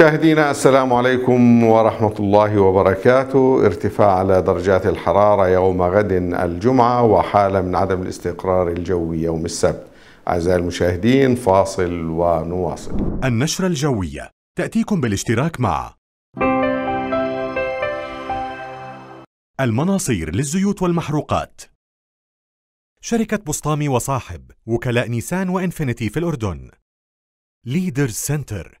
مشاهدينا السلام عليكم ورحمة الله وبركاته ارتفاع على درجات الحرارة يوم غد الجمعة وحالة من عدم الاستقرار الجوي يوم السبت أعزائي المشاهدين فاصل ونواصل النشرة الجوية تأتيكم بالاشتراك مع المناصير للزيوت والمحروقات شركة بسطامي وصاحب وكلاء نيسان وإنفينيتي في الأردن ليدرز سنتر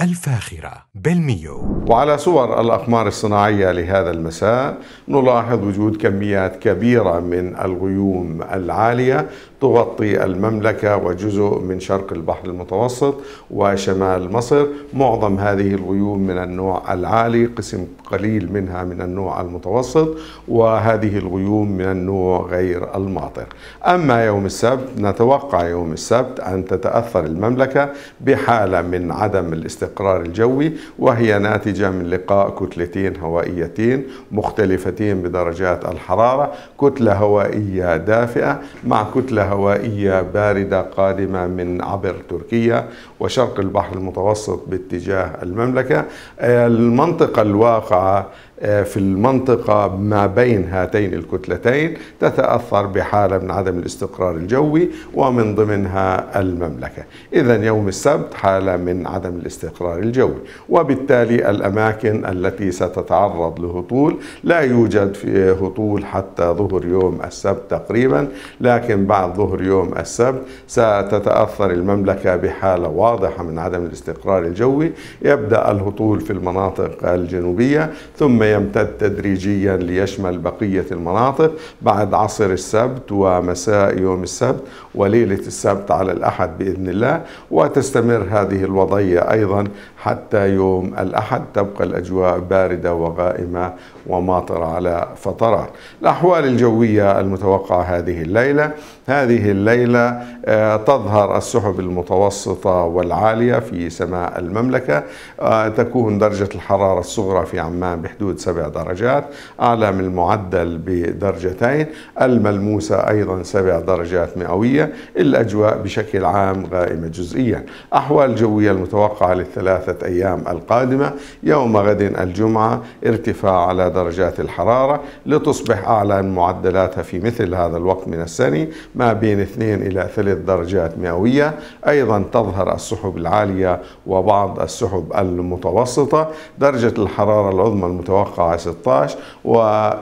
الفاخرة بالميو وعلى صور الأقمار الصناعية لهذا المساء نلاحظ وجود كميات كبيرة من الغيوم العالية تغطي المملكة وجزء من شرق البحر المتوسط وشمال مصر معظم هذه الغيوم من النوع العالي قسم قليل منها من النوع المتوسط وهذه الغيوم من النوع غير الماطر أما يوم السبت نتوقع يوم السبت أن تتأثر المملكة بحالة من عدم الاستقرار الجوي وهي ناتجة من لقاء كتلتين هوائيتين مختلفتين بدرجات الحرارة كتلة هوائية دافئة مع كتلة هوائية باردة قادمة من عبر تركيا وشرق البحر المتوسط باتجاه المملكة المنطقة الواقعة آه، في المنطقة ما بين هاتين الكتلتين تتأثر بحالة من عدم الاستقرار الجوي ومن ضمنها المملكة إذا يوم السبت حالة من عدم الاستقرار الجوي وبالتالي الأماكن التي ستتعرض لهطول لا يوجد في هطول حتى ظهر يوم السبت تقريبا لكن بعد ظهر يوم السبت ستتأثر المملكة بحالة واضحة من عدم الاستقرار الجوي يبدأ الهطول في المناطق الجنوبية ثم يمتد تدريجيا ليشمل بقية المناطق بعد عصر السبت ومساء يوم السبت وليلة السبت على الأحد بإذن الله وتستمر هذه الوضعية أيضا حتى يوم الأحد تبقى الأجواء باردة وغائمة وماطرة على فترات الأحوال الجوية المتوقعة هذه الليلة هذه الليلة آه، تظهر السحب المتوسطة والعالية في سماء المملكة آه، تكون درجة الحرارة الصغرى في عمان بحدود حدود سبع درجات أعلى من المعدل بدرجتين الملموسة أيضا سبع درجات مئوية الأجواء بشكل عام غائمة جزئيا أحوال جوية المتوقعة للثلاثة أيام القادمة يوم غد الجمعة ارتفاع على درجات الحرارة لتصبح أعلى من معدلاتها في مثل هذا الوقت من السنة ما بين 2 إلى 3 درجات مئوية أيضا تظهر السحب العالية وبعض السحب المتوسطة درجة الحرارة العظمى المتوقعة الموقعة 16 و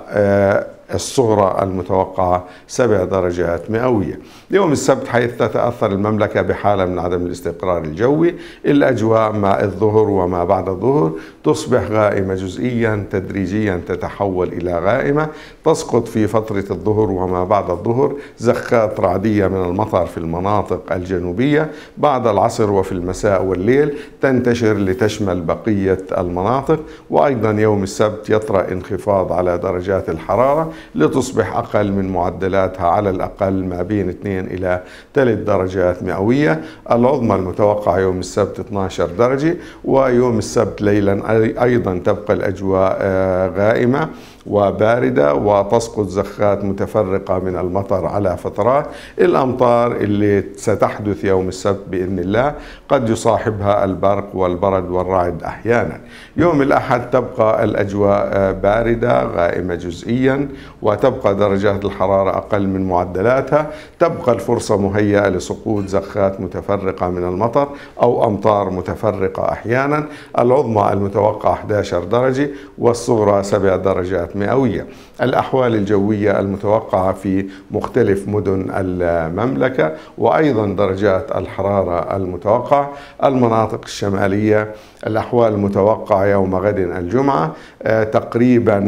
آه، الصغرى المتوقعة سبع درجات مئوية يوم السبت حيث تتأثر المملكة بحالة من عدم الاستقرار الجوي الأجواء مع الظهر وما بعد الظهر تصبح غائمة جزئيا تدريجيا تتحول إلى غائمة تسقط في فترة الظهر وما بعد الظهر زخات رعدية من المطر في المناطق الجنوبية بعد العصر وفي المساء والليل تنتشر لتشمل بقية المناطق وأيضا يوم السبت يطرأ انخفاض على درجات الحرارة لتصبح أقل من معدلاتها على الأقل ما بين 2 إلى 3 درجات مئوية العظمى المتوقعة يوم السبت 12 درجة ويوم السبت ليلا أيضا تبقى الأجواء آه، غائمة وباردة وتسقط زخات متفرقة من المطر على فترات الأمطار اللي ستحدث يوم السبت بإذن الله قد يصاحبها البرق والبرد والرعد أحيانا يوم الأحد تبقى الأجواء باردة غائمة جزئيا وتبقى درجات الحرارة أقل من معدلاتها تبقى الفرصة مهيئة لسقوط زخات متفرقة من المطر أو أمطار متفرقة أحيانا العظمى المتوقع 11 درجة والصغرى 7 درجات مئوية الأحوال الجوية المتوقعة في مختلف مدن المملكة وأيضا درجات الحرارة المتوقعة المناطق الشمالية الأحوال المتوقعة يوم غد الجمعة آه، تقريبا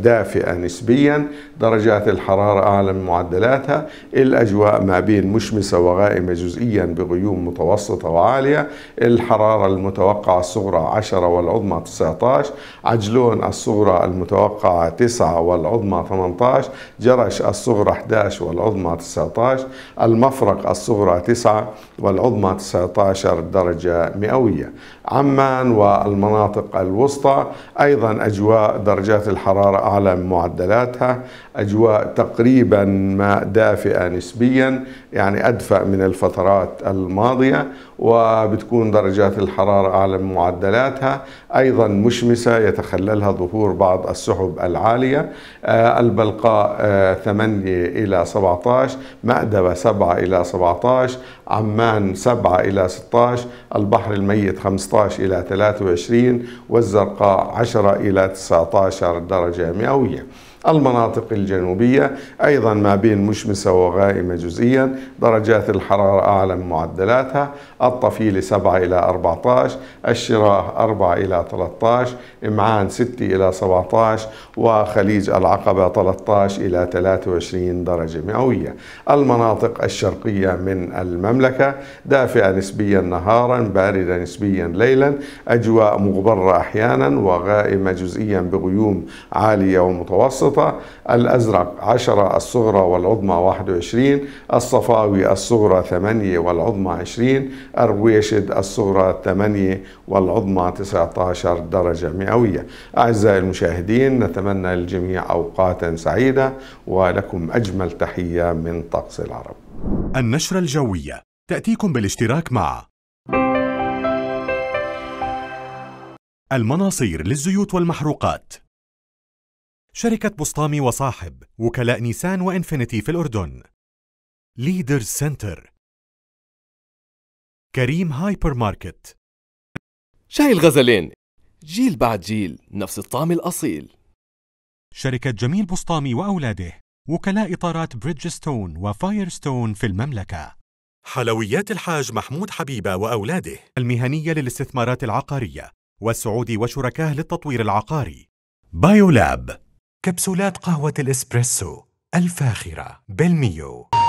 دافئة نسبيا درجات الحرارة أعلى من معدلاتها الأجواء ما بين مشمسة وغائمة جزئيا بغيوم متوسطة وعالية الحرارة المتوقعة الصغرى 10 والعظمى 19 عجلون الصغرى المتوقعة 9 والعظمى 18 جرش الصغرى 11 والعظمى 19 المفرق الصغرى 9 والعظمى 19 درجة مئوية عمان والمناطق الوسطى أيضا أجواء درجات الحرارة أعلى من معدلاتها أجواء تقريبا ما دافئة نسبيا يعني أدفأ من الفترات الماضية وبتكون درجات الحرارة أعلى من معدلاتها أيضا مشمسة يتخللها ظهور بعض السحب العالية عالية آه، البلقاء 8 آه، إلى 17 مأدبة 7 إلى 17 عمان 7 إلى 16 البحر الميت 15 إلى 23 والزرقاء 10 إلى 19 درجة مئوية المناطق الجنوبية أيضا ما بين مشمسة وغائمة جزئيا درجات الحرارة أعلى من معدلاتها الطفيل 7 إلى 14 الشراء 4 إلى 13 إمعان 6 إلى 17 وخليج العقبة 13 إلى 23 درجة مئوية المناطق الشرقية من المملكة دافئة نسبيا نهارا باردة نسبيا ليلا أجواء مغبرة أحيانا وغائمة جزئيا بغيوم عالية ومتوسطة الوسطى الأزرق 10 الصغرى والعظمى 21 الصفاوي الصغرى 8 والعظمى 20 الرويشد الصغرى 8 والعظمى 19 درجة مئوية أعزائي المشاهدين نتمنى للجميع أوقاتا سعيدة ولكم أجمل تحية من طقس العرب النشرة الجوية تأتيكم بالاشتراك مع المناصير للزيوت والمحروقات شركة بسطامي وصاحب وكلاء نيسان وإنفينيتي في الأردن ليدرز سنتر كريم هايبر ماركت شاي الغزلين جيل بعد جيل نفس الطعم الأصيل شركة جميل بسطامي وأولاده وكلاء إطارات بريدجستون وفايرستون في المملكة حلويات الحاج محمود حبيبة وأولاده المهنية للاستثمارات العقارية والسعودي وشركاه للتطوير العقاري بايولاب كبسولات قهوة الإسبريسو الفاخرة بالميو